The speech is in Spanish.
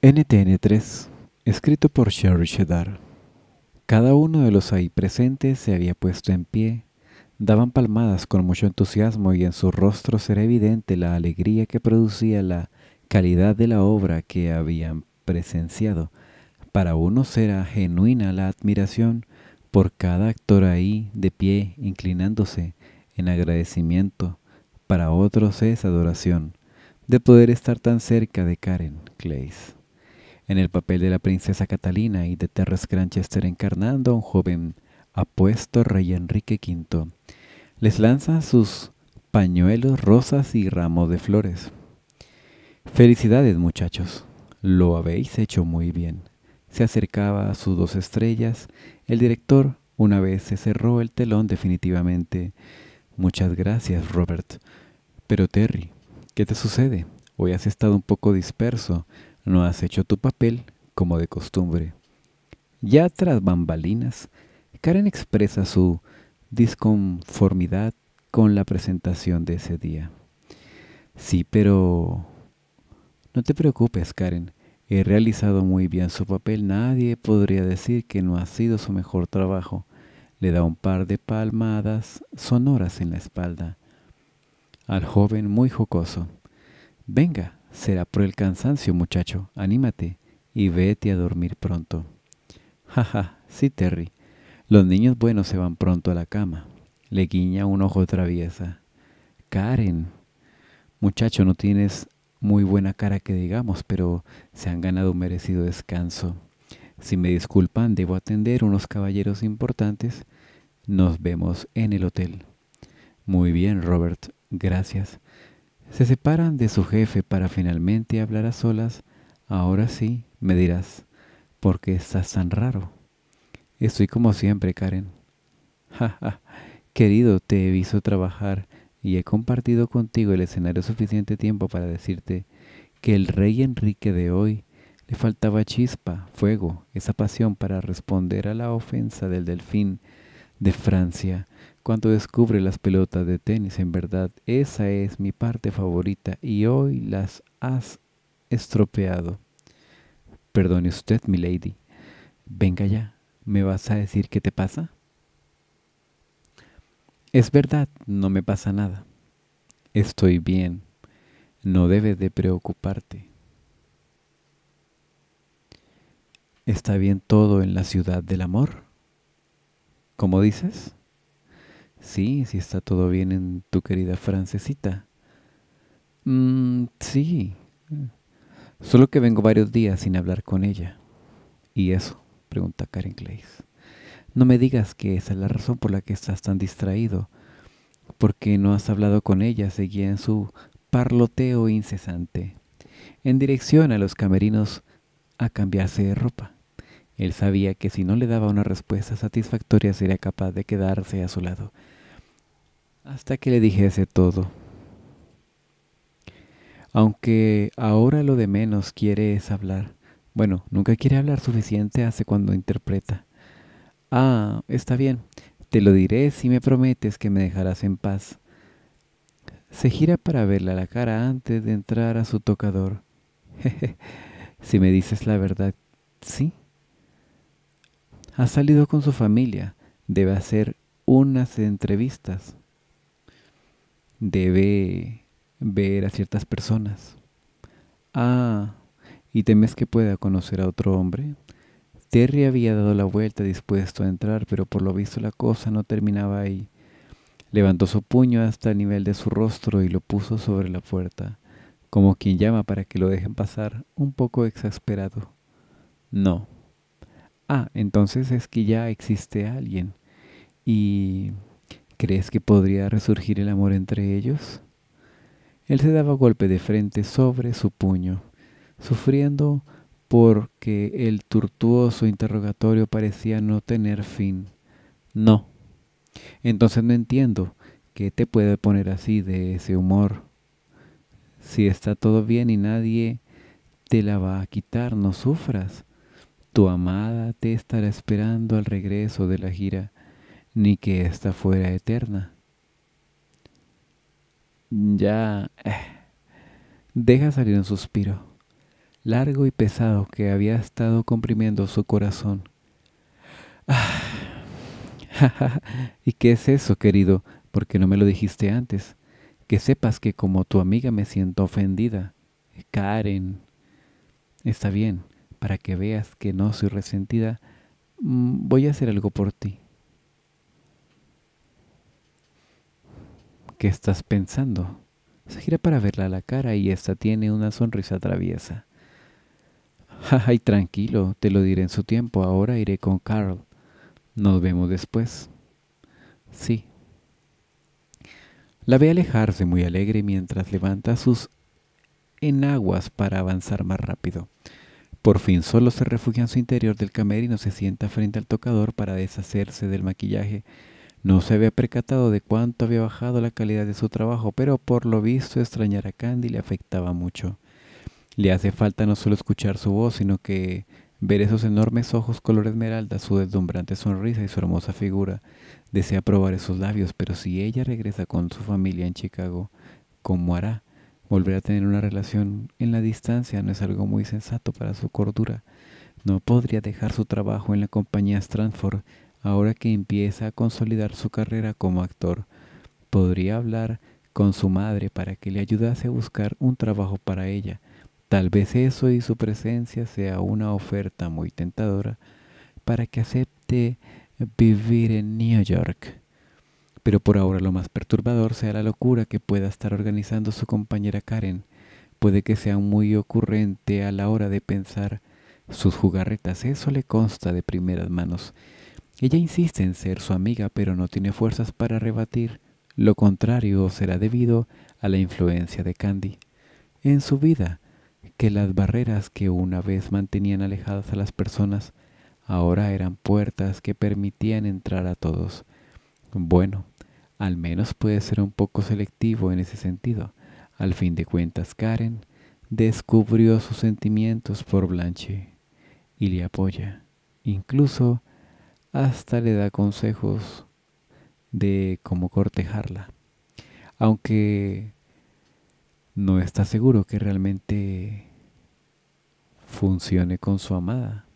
NTN3, escrito por Sherry Shedar. Cada uno de los ahí presentes se había puesto en pie, daban palmadas con mucho entusiasmo y en su rostro era evidente la alegría que producía la calidad de la obra que habían presenciado. Para unos era genuina la admiración por cada actor ahí de pie inclinándose en agradecimiento, para otros es adoración de poder estar tan cerca de Karen Clays en el papel de la princesa Catalina y de terres Granchester encarnando a un joven apuesto rey Enrique V. Les lanza sus pañuelos, rosas y ramos de flores. Felicidades muchachos, lo habéis hecho muy bien. Se acercaba a sus dos estrellas. El director una vez se cerró el telón definitivamente. Muchas gracias, Robert. Pero Terry, ¿qué te sucede? Hoy has estado un poco disperso no has hecho tu papel como de costumbre. Ya tras bambalinas, Karen expresa su disconformidad con la presentación de ese día. Sí, pero... No te preocupes, Karen. He realizado muy bien su papel. Nadie podría decir que no ha sido su mejor trabajo. Le da un par de palmadas sonoras en la espalda. Al joven muy jocoso. Venga, Será por el cansancio, muchacho. Anímate y vete a dormir pronto. ja. sí, Terry. Los niños buenos se van pronto a la cama. Le guiña un ojo traviesa. Karen. Muchacho, no tienes muy buena cara que digamos, pero se han ganado un merecido descanso. Si me disculpan, debo atender unos caballeros importantes. Nos vemos en el hotel. Muy bien, Robert. Gracias. Se separan de su jefe para finalmente hablar a solas. Ahora sí, me dirás, ¿por qué estás tan raro? Estoy como siempre, Karen. Jaja, ja. querido, te he visto trabajar y he compartido contigo el escenario suficiente tiempo para decirte que el rey Enrique de hoy le faltaba chispa, fuego, esa pasión para responder a la ofensa del delfín de Francia. Cuando descubre las pelotas de tenis, en verdad, esa es mi parte favorita y hoy las has estropeado. Perdone usted, mi lady. Venga ya, ¿me vas a decir qué te pasa? Es verdad, no me pasa nada. Estoy bien. No debes de preocuparte. ¿Está bien todo en la ciudad del amor? ¿Cómo dices? Sí, si está todo bien en tu querida francesita. Mm, sí. Solo que vengo varios días sin hablar con ella. ¿Y eso? pregunta Karen Gleis. No me digas que esa es la razón por la que estás tan distraído. Porque no has hablado con ella, seguía en su parloteo incesante, en dirección a los camerinos a cambiarse de ropa. Él sabía que si no le daba una respuesta satisfactoria sería capaz de quedarse a su lado hasta que le dijese todo. Aunque ahora lo de menos quiere es hablar. Bueno, nunca quiere hablar suficiente hace cuando interpreta. Ah, está bien, te lo diré si me prometes que me dejarás en paz. Se gira para verla la cara antes de entrar a su tocador. si me dices la verdad, sí ha salido con su familia, debe hacer unas entrevistas, debe ver a ciertas personas. Ah, ¿y temes que pueda conocer a otro hombre? Terry había dado la vuelta dispuesto a entrar, pero por lo visto la cosa no terminaba ahí. Levantó su puño hasta el nivel de su rostro y lo puso sobre la puerta, como quien llama para que lo dejen pasar, un poco exasperado. No, ah, entonces es que ya existe alguien. ¿Y crees que podría resurgir el amor entre ellos? Él se daba golpe de frente sobre su puño, sufriendo porque el tortuoso interrogatorio parecía no tener fin. No. Entonces no entiendo qué te puede poner así de ese humor. Si está todo bien y nadie te la va a quitar, no sufras. Tu amada te estará esperando al regreso de la gira, ni que ésta fuera eterna. Ya... Eh, deja salir un suspiro, largo y pesado que había estado comprimiendo su corazón. Ah, ¿Y qué es eso, querido? ¿Por qué no me lo dijiste antes? Que sepas que como tu amiga me siento ofendida. Karen. Está bien, para que veas que no soy resentida, mm, voy a hacer algo por ti. ¿Qué estás pensando? Se gira para verla a la cara y esta tiene una sonrisa traviesa. Ay, tranquilo, te lo diré en su tiempo. Ahora iré con Carl. Nos vemos después. Sí. La ve alejarse muy alegre mientras levanta sus enaguas para avanzar más rápido. Por fin solo se refugia en su interior del camerino, se sienta frente al tocador para deshacerse del maquillaje. No se había percatado de cuánto había bajado la calidad de su trabajo, pero por lo visto extrañar a Candy le afectaba mucho. Le hace falta no solo escuchar su voz, sino que ver esos enormes ojos color esmeralda, su deslumbrante sonrisa y su hermosa figura. Desea probar esos labios, pero si ella regresa con su familia en Chicago, ¿cómo hará? Volver a tener una relación en la distancia no es algo muy sensato para su cordura. No podría dejar su trabajo en la compañía Stranford ahora que empieza a consolidar su carrera como actor. Podría hablar con su madre para que le ayudase a buscar un trabajo para ella. Tal vez eso y su presencia sea una oferta muy tentadora para que acepte vivir en New York. Pero por ahora lo más perturbador sea la locura que pueda estar organizando su compañera Karen. Puede que sea muy ocurrente a la hora de pensar sus jugarretas, eso le consta de primeras manos. Ella insiste en ser su amiga, pero no tiene fuerzas para rebatir. Lo contrario será debido a la influencia de Candy en su vida, que las barreras que una vez mantenían alejadas a las personas ahora eran puertas que permitían entrar a todos. Bueno, al menos puede ser un poco selectivo en ese sentido. Al fin de cuentas, Karen descubrió sus sentimientos por Blanche y le apoya. Incluso hasta le da consejos de cómo cortejarla. Aunque no está seguro que realmente funcione con su amada.